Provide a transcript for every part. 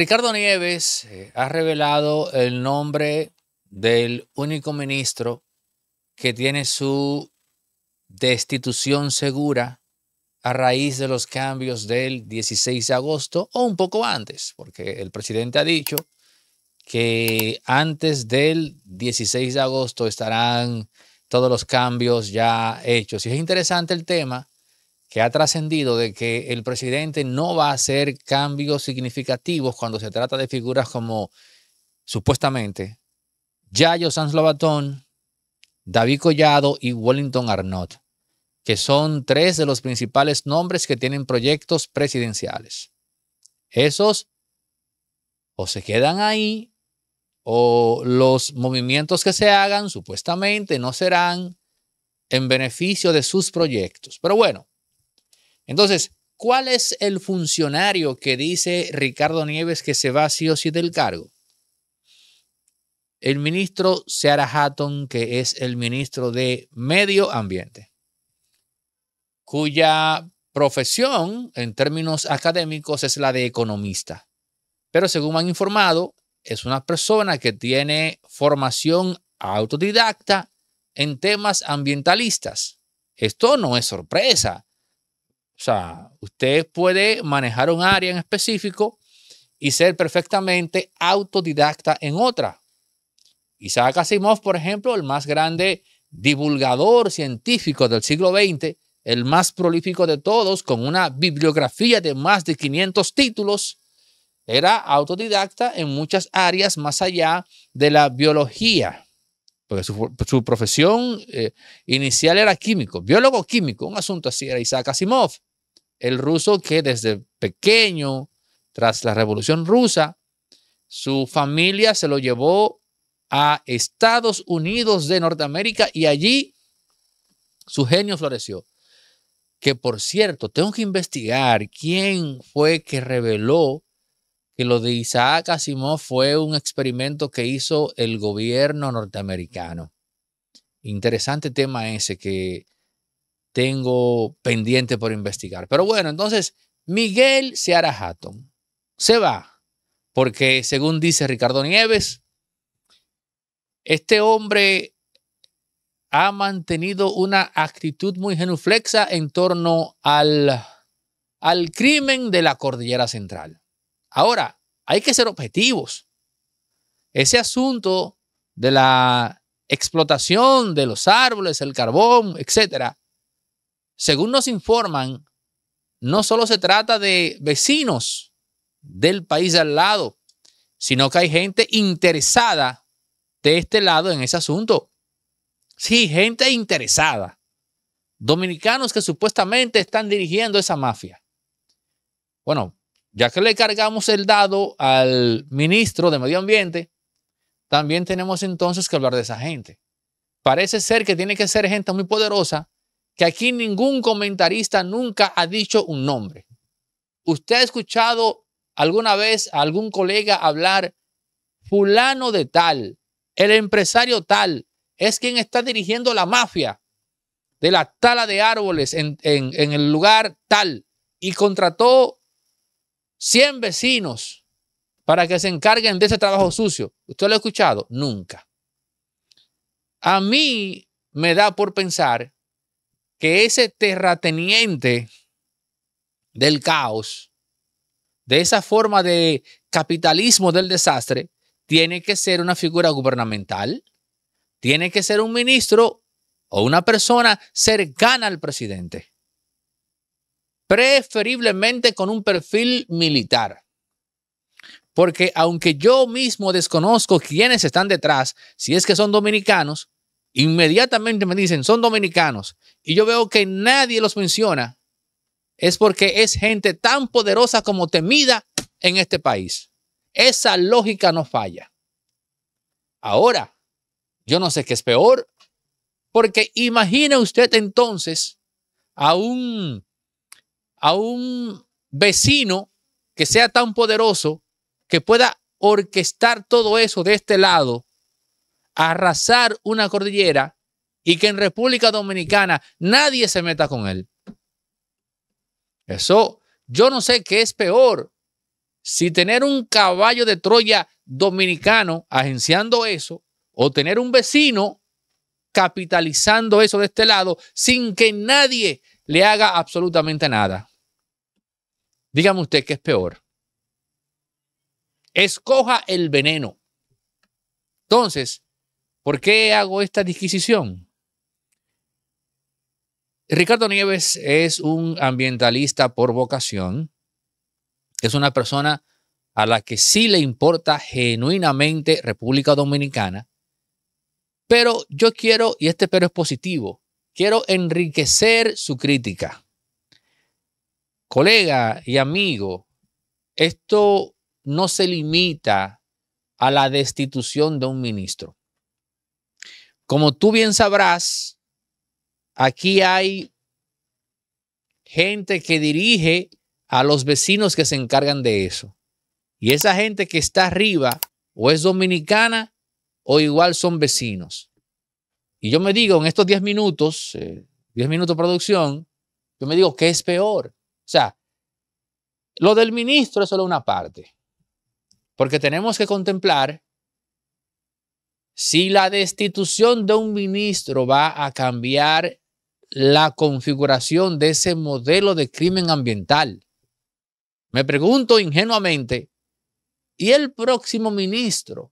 Ricardo Nieves eh, ha revelado el nombre del único ministro que tiene su destitución segura a raíz de los cambios del 16 de agosto o un poco antes, porque el presidente ha dicho que antes del 16 de agosto estarán todos los cambios ya hechos. Y es interesante el tema que ha trascendido de que el presidente no va a hacer cambios significativos cuando se trata de figuras como supuestamente Yayo Sanz Lobatón, David Collado y Wellington Arnott, que son tres de los principales nombres que tienen proyectos presidenciales. Esos o se quedan ahí o los movimientos que se hagan supuestamente no serán en beneficio de sus proyectos. Pero bueno, entonces, ¿cuál es el funcionario que dice Ricardo Nieves que se va sí o sí del cargo? El ministro Seara Hatton, que es el ministro de Medio Ambiente, cuya profesión en términos académicos es la de economista. Pero según me han informado, es una persona que tiene formación autodidacta en temas ambientalistas. Esto no es sorpresa. O sea, usted puede manejar un área en específico y ser perfectamente autodidacta en otra. Isaac Asimov, por ejemplo, el más grande divulgador científico del siglo XX, el más prolífico de todos, con una bibliografía de más de 500 títulos, era autodidacta en muchas áreas más allá de la biología, porque su, profesión eh, inicial era químico, biólogo químico, un asunto así era Isaac Asimov el ruso que desde pequeño, tras la Revolución Rusa, su familia se lo llevó a Estados Unidos de Norteamérica y allí su genio floreció. Que por cierto, tengo que investigar quién fue que reveló que lo de Isaac Asimov fue un experimento que hizo el gobierno norteamericano. Interesante tema ese que tengo pendiente por investigar. Pero bueno, entonces Miguel Seara Hatton se va porque, según dice Ricardo Nieves, este hombre ha mantenido una actitud muy genuflexa en torno al, al crimen de la Cordillera Central. Ahora, hay que ser objetivos. Ese asunto de la explotación de los árboles, el carbón, etcétera, según nos informan, no solo se trata de vecinos del país al lado, sino que hay gente interesada de este lado en ese asunto. Sí, gente interesada. Dominicanos que supuestamente están dirigiendo esa mafia. Bueno, ya que le cargamos el dado al ministro de Medio Ambiente, también tenemos entonces que hablar de esa gente. Parece ser que tiene que ser gente muy poderosa que aquí ningún comentarista nunca ha dicho un nombre. ¿Usted ha escuchado alguna vez a algún colega hablar fulano de tal, el empresario tal, es quien está dirigiendo la mafia de la tala de árboles en, el lugar tal y contrató 100 vecinos para que se encarguen de ese trabajo sucio. ¿Usted lo ha escuchado? Nunca. A mí me da por pensar que ese terrateniente del caos, de esa forma de capitalismo del desastre, tiene que ser una figura gubernamental, tiene que ser un ministro o una persona cercana al presidente, preferiblemente con un perfil militar. Porque aunque yo mismo desconozco quiénes están detrás, si es que son dominicanos, inmediatamente me dicen, son dominicanos, y yo veo que nadie los menciona, es porque es gente tan poderosa como temida en este país. Esa lógica no falla. Ahora, yo no sé qué es peor, porque imagina usted entonces a un, a un vecino que sea tan poderoso que pueda orquestar todo eso de este lado arrasar una cordillera y que en República Dominicana nadie se meta con él. Eso, yo no sé qué es peor, si tener un caballo de Troya dominicano agenciando eso o tener un vecino capitalizando eso de este lado sin que nadie le haga absolutamente nada. Dígame usted qué es peor. Escoja el veneno. Entonces, ¿Por qué hago esta disquisición? Ricardo Nieves es un ambientalista por vocación. Es una persona a la que sí le importa genuinamente República Dominicana. Pero yo quiero, y este pero es positivo, quiero enriquecer su crítica. Colega y amigo, esto no se limita a la destitución de un ministro. Como tú bien sabrás, aquí hay gente que dirige a los vecinos que se encargan de eso. Y esa gente que está arriba o es dominicana o igual son vecinos. Y yo me digo, en estos 10 minutos, 10 eh, minutos de producción, yo me digo, ¿qué es peor? O sea, lo del ministro es solo una parte, porque tenemos que contemplar si la destitución de un ministro va a cambiar la configuración de ese modelo de crimen ambiental. Me pregunto ingenuamente, ¿y el próximo ministro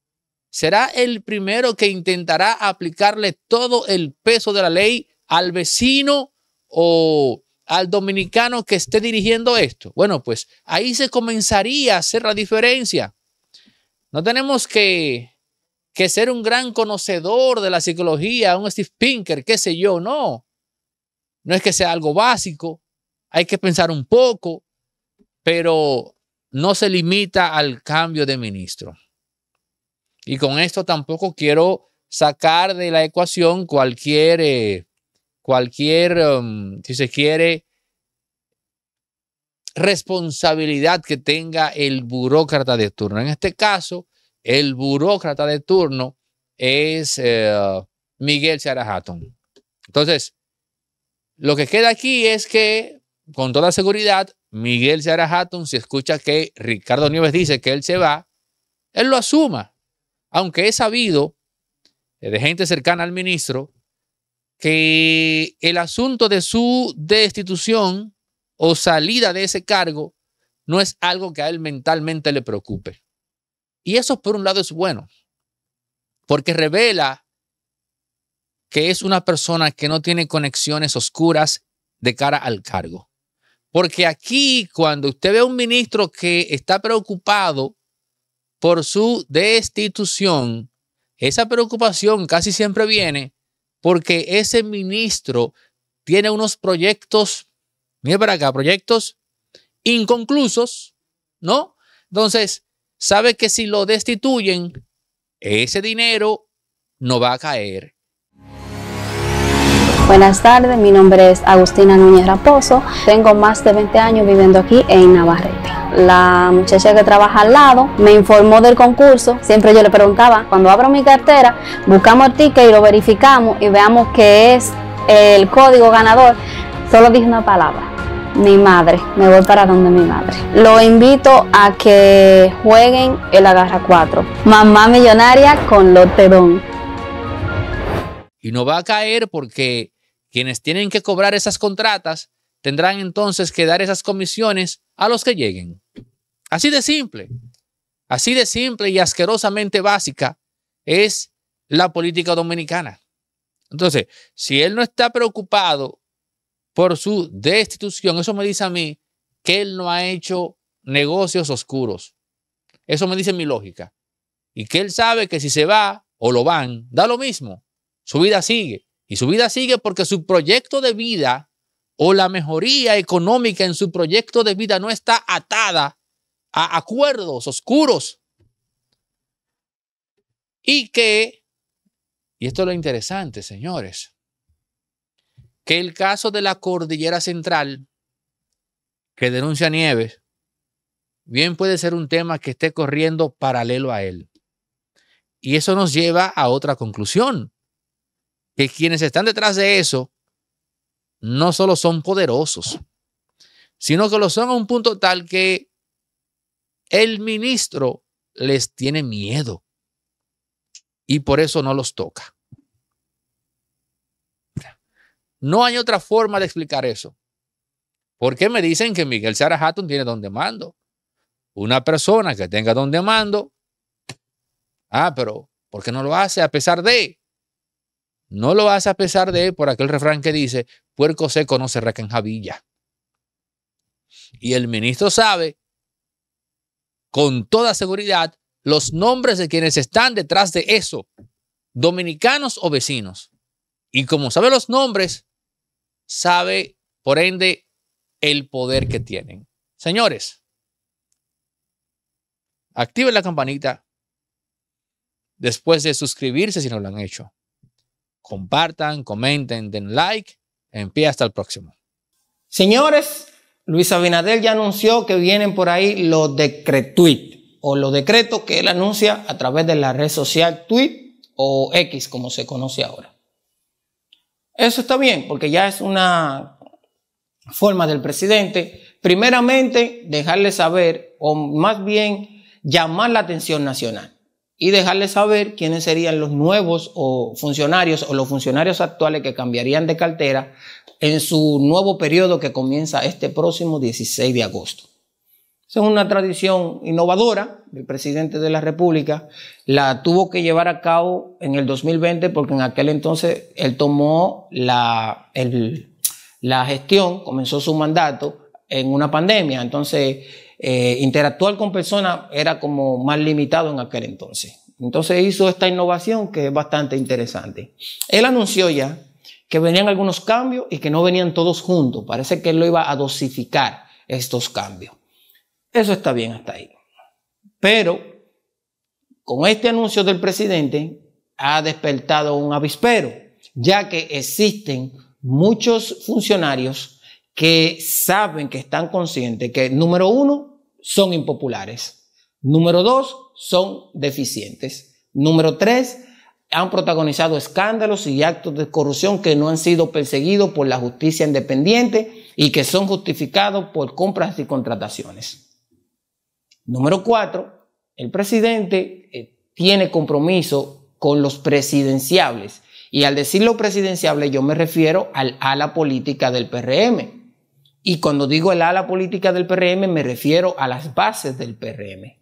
será el primero que intentará aplicarle todo el peso de la ley al vecino o al dominicano que esté dirigiendo esto? Bueno, pues ahí se comenzaría a hacer la diferencia. No tenemos que que ser un gran conocedor de la psicología, un Steve Pinker, qué sé yo, no. No es que sea algo básico, hay que pensar un poco, pero no se limita al cambio de ministro. Y con esto tampoco quiero sacar de la ecuación cualquier, eh, cualquier, um, si se quiere, responsabilidad que tenga el burócrata de turno. En este caso, el burócrata de turno es eh, Miguel Seara Hatton. Entonces, lo que queda aquí es que, con toda seguridad, Miguel Seara Hatton, si escucha que Ricardo Nieves dice que él se va, él lo asuma. Aunque he sabido eh, de gente cercana al ministro que el asunto de su destitución o salida de ese cargo no es algo que a él mentalmente le preocupe. Y eso por un lado es bueno, porque revela que es una persona que no tiene conexiones oscuras de cara al cargo. Porque aquí cuando usted ve a un ministro que está preocupado por su destitución, esa preocupación casi siempre viene porque ese ministro tiene unos proyectos, mire para acá, proyectos inconclusos, ¿no? Entonces, sabe que si lo destituyen, ese dinero no va a caer. Buenas tardes, mi nombre es Agustina Núñez Raposo. Tengo más de 20 años viviendo aquí en Navarrete. La muchacha que trabaja al lado me informó del concurso. Siempre yo le preguntaba, cuando abro mi cartera, buscamos el ticket y lo verificamos y veamos que es el código ganador. Solo dije una palabra, mi madre, me voy para donde mi madre. Lo invito a que jueguen el Agarra 4, Mamá Millonaria con loterón. Y no va a caer porque quienes tienen que cobrar esas contratas tendrán entonces que dar esas comisiones a los que lleguen. Así de simple, así de simple y asquerosamente básica es la política dominicana. Entonces, si él no está preocupado por su destitución. Eso me dice a mí que él no ha hecho negocios oscuros. Eso me dice mi lógica. Y que él sabe que si se va o lo van, da lo mismo. Su vida sigue. Y su vida sigue porque su proyecto de vida o la mejoría económica en su proyecto de vida no está atada a acuerdos oscuros. Y que, y esto es lo interesante, señores, que el caso de la cordillera central que denuncia Nieves, bien puede ser un tema que esté corriendo paralelo a él. Y eso nos lleva a otra conclusión, que quienes están detrás de eso no solo son poderosos, sino que lo son a un punto tal que el ministro les tiene miedo y por eso no los toca. No hay otra forma de explicar eso. ¿Por qué me dicen que Miguel Sara Hatton tiene don de mando? Una persona que tenga don de mando. Ah, pero ¿por qué no lo hace a pesar de? No lo hace a pesar de por aquel refrán que dice, puerco seco no se Javilla. Y el ministro sabe con toda seguridad los nombres de quienes están detrás de eso, dominicanos o vecinos. Y como sabe los nombres, sabe, por ende, el poder que tienen. Señores, activen la campanita después de suscribirse si no lo han hecho. Compartan, comenten, den like. En hasta el próximo. Señores, Luis Abinadel ya anunció que vienen por ahí los decretuit o los decretos que él anuncia a través de la red social Tweet o X como se conoce ahora. Eso está bien, porque ya es una forma del presidente, primeramente, dejarle saber, o más bien, llamar la atención nacional y dejarle saber quiénes serían los nuevos o funcionarios o los funcionarios actuales que cambiarían de cartera en su nuevo periodo que comienza este próximo 16 de agosto. Esa es una tradición innovadora del presidente de la República. La tuvo que llevar a cabo en el 2020 porque en aquel entonces él tomó la, la gestión, comenzó su mandato en una pandemia. Entonces, eh, interactuar con personas era como más limitado en aquel entonces. Entonces hizo esta innovación que es bastante interesante. Él anunció ya que venían algunos cambios y que no venían todos juntos. Parece que él lo iba a dosificar estos cambios. Eso está bien hasta ahí. Pero con este anuncio del presidente ha despertado un avispero, ya que existen muchos funcionarios que saben que están conscientes que, número uno, son impopulares. Número dos, son deficientes. Número tres, han protagonizado escándalos y actos de corrupción que no han sido perseguidos por la justicia independiente y que son justificados por compras y contrataciones. Número cuatro, el presidente eh, tiene compromiso con los presidenciables. Y al decir los presidenciable yo me refiero al ala política del PRM. Y cuando digo el ala política del PRM me refiero a las bases del PRM.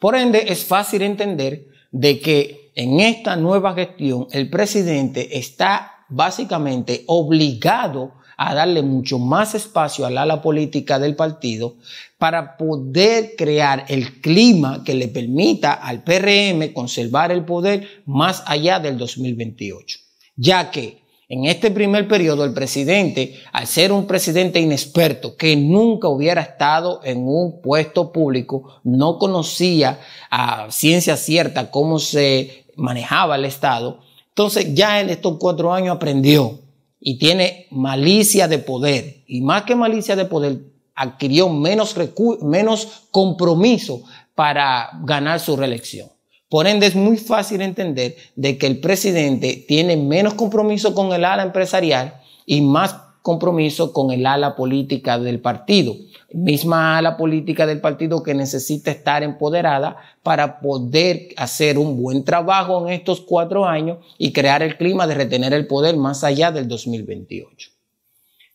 Por ende, es fácil entender de que en esta nueva gestión el presidente está básicamente obligado a darle mucho más espacio al ala política del partido para poder crear el clima que le permita al PRM conservar el poder más allá del 2028, ya que en este primer periodo, el presidente, al ser un presidente inexperto que nunca hubiera estado en un puesto público, no conocía a ciencia cierta cómo se manejaba el Estado, entonces ya en estos cuatro años aprendió y tiene malicia de poder. Y más que malicia de poder, adquirió menos, menos compromiso para ganar su reelección. Por ende, es muy fácil entender de que el presidente tiene menos compromiso con el ala empresarial y más compromiso con el ala política del partido misma la política del partido que necesita estar empoderada para poder hacer un buen trabajo en estos cuatro años y crear el clima de retener el poder más allá del 2028.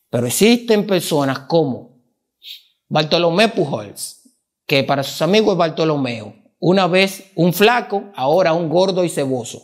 Pero existen personas como Bartolomé Pujols, que para sus amigos es Bartolomeo, una vez un flaco, ahora un gordo y ceboso,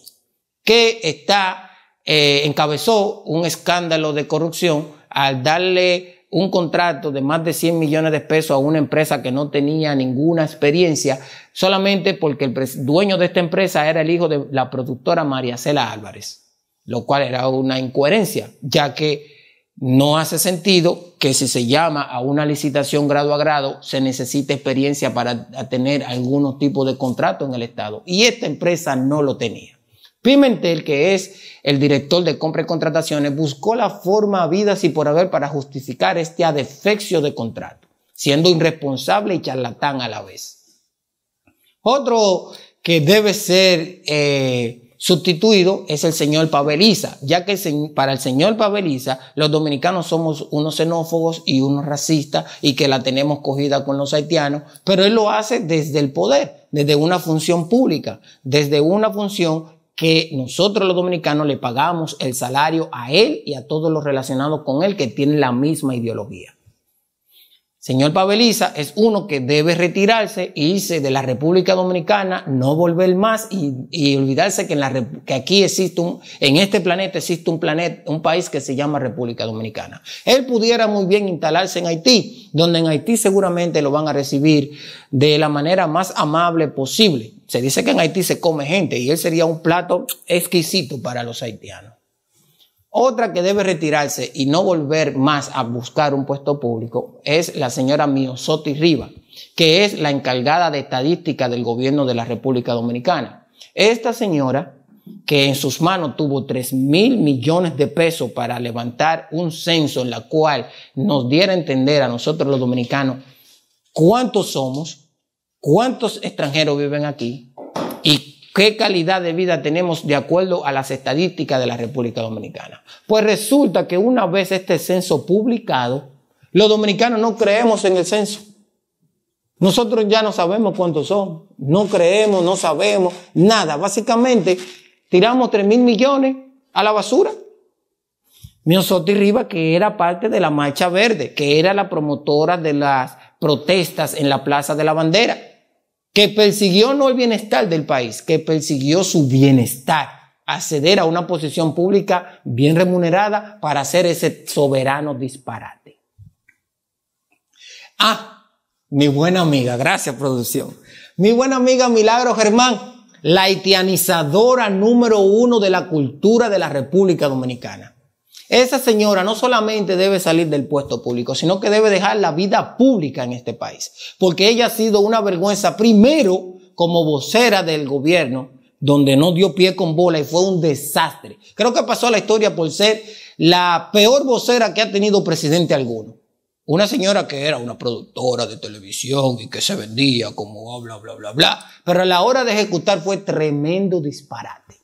que está, eh, encabezó un escándalo de corrupción al darle un contrato de más de 100 millones de pesos a una empresa que no tenía ninguna experiencia, solamente porque el dueño de esta empresa era el hijo de la productora María Cela Álvarez, lo cual era una incoherencia, ya que no hace sentido que si se llama a una licitación grado a grado se necesite experiencia para tener algunos tipos de contrato en el Estado. Y esta empresa no lo tenía. Pimentel, que es el director de compras y contrataciones, buscó la forma vida y por haber para justificar este adefexio de contrato, siendo irresponsable y charlatán a la vez. Otro que debe ser eh, sustituido es el señor Paveliza, ya que para el señor Paveliza los dominicanos somos unos xenófobos y unos racistas y que la tenemos cogida con los haitianos, pero él lo hace desde el poder, desde una función pública, desde una función que nosotros los dominicanos le pagamos el salario a él y a todos los relacionados con él que tienen la misma ideología. Señor Paveliza es uno que debe retirarse y e irse de la República Dominicana, no volver más y, olvidarse que, en la, que aquí existe un, en este planeta existe un planeta, un país que se llama República Dominicana. Él pudiera muy bien instalarse en Haití, donde en Haití seguramente lo van a recibir de la manera más amable posible se dice que en Haití se come gente y él sería un plato exquisito para los haitianos. Otra que debe retirarse y no volver más a buscar un puesto público es la señora y Riva, que es la encargada de estadística del gobierno de la República Dominicana. Esta señora, que en sus manos tuvo 3 mil millones de pesos para levantar un censo en la cual nos diera a entender a nosotros los dominicanos cuántos somos, cuántos extranjeros viven aquí y qué calidad de vida tenemos de acuerdo a las estadísticas de la República Dominicana. Pues resulta que una vez este censo publicado, los dominicanos no creemos en el censo. Nosotros ya no sabemos cuántos son, no creemos, no sabemos, nada. Básicamente, tiramos 3 mil millones a la basura. Miosotti Riva, que era parte de la Marcha Verde, que era la promotora de las protestas en la Plaza de la Bandera que persiguió no el bienestar del país, que persiguió su bienestar, acceder a una posición pública bien remunerada para hacer ese soberano disparate. Ah, mi buena amiga, gracias producción. Mi buena amiga Milagro Germán, la haitianizadora número uno de la cultura de la República Dominicana. Esa señora no solamente debe salir del puesto público, sino que debe dejar la vida pública en este país, porque ella ha sido una vergüenza primero como vocera del gobierno, donde no dio pie con bola y fue un desastre. Creo que pasó a la historia por ser la peor vocera que ha tenido presidente alguno. Una señora que era una productora de televisión y que se vendía como bla, bla, bla, bla, pero a la hora de ejecutar fue tremendo disparate.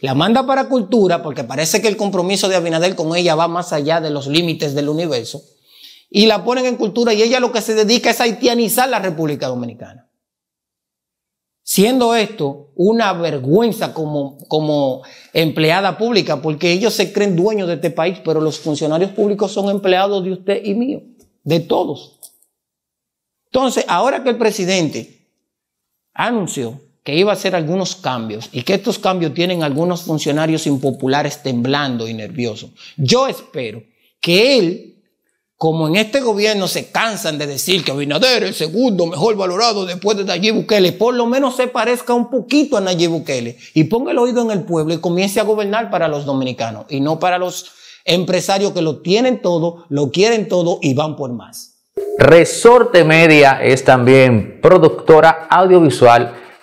La manda para cultura porque parece que el compromiso de Abinadel con ella va más allá de los límites del universo. Y la ponen en cultura y ella lo que se dedica es a haitianizar la República Dominicana. Siendo esto una vergüenza como, como empleada pública, porque ellos se creen dueños de este país, pero los funcionarios públicos son empleados de usted y mío, de todos. Entonces, ahora que el presidente anunció que iba a hacer algunos cambios y que estos cambios tienen algunos funcionarios impopulares temblando y nerviosos. Yo espero que él, como en este gobierno se cansan de decir que Abinader es el segundo mejor valorado después de Nayib Bukele, por lo menos se parezca un poquito a Nayib Bukele y ponga el oído en el pueblo y comience a gobernar para los dominicanos y no para los empresarios que lo tienen todo, lo quieren todo y van por más. Resorte Media es también productora audiovisual